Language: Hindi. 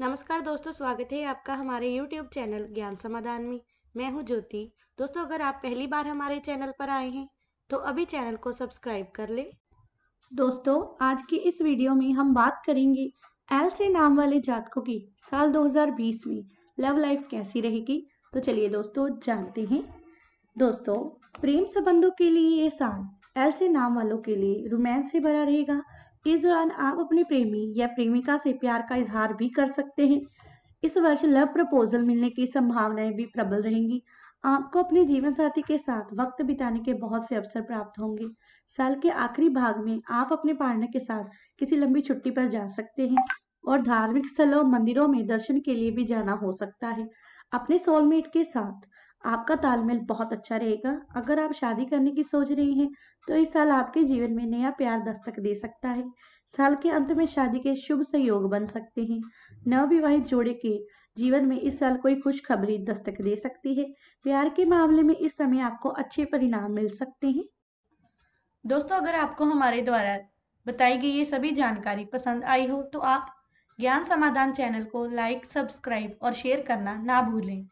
नमस्कार दोस्तों स्वागत है आपका हमारे YouTube चैनल ज्ञान समाधान में मैं हूं ज्योति दोस्तों अगर आप पहली बार हमारे चैनल पर आए हैं तो अभी चैनल को सब्सक्राइब कर ले दोस्तों आज की इस वीडियो में हम बात करेंगे एल से नाम वाले जातकों की साल 2020 में लव लाइफ कैसी रहेगी तो चलिए दोस्तों जानते हैं दोस्तों प्रेम संबंधों के लिए ये साल ऐसे नाम वालों के लिए रोमांस से भरा रहेगा इस दौरान आप अपने प्रेमी या प्रेमिका से प्यार का इजहार भी कर सकते हैं इस वर्ष लव प्रपोजल मिलने की संभावनाएं भी प्रबल रहेंगी आपको अपने जीवन साथी के साथ वक्त बिताने के बहुत से अवसर प्राप्त होंगे साल के आखिरी भाग में आप अपने पार्टनर के साथ किसी लंबी छुट्टी पर जा सकते हैं और धार्मिक स्थलों मंदिरों में दर्शन के लिए भी जाना हो सकता है अपने सोलमेट के साथ आपका तालमेल बहुत अच्छा रहेगा अगर आप शादी करने की सोच रहे हैं तो इस साल आपके जीवन में नया प्यार दस्तक दे सकता है साल के अंत में शादी के शुभ सहयोग बन सकते हैं नवविवाहित जोड़े के जीवन में इस साल कोई खुशखबरी दस्तक दे सकती है प्यार के मामले में इस समय आपको अच्छे परिणाम मिल सकते हैं दोस्तों अगर आपको हमारे द्वारा बताई गई ये सभी जानकारी पसंद आई हो तो आप ज्ञान समाधान चैनल को लाइक सब्सक्राइब और शेयर करना ना भूलें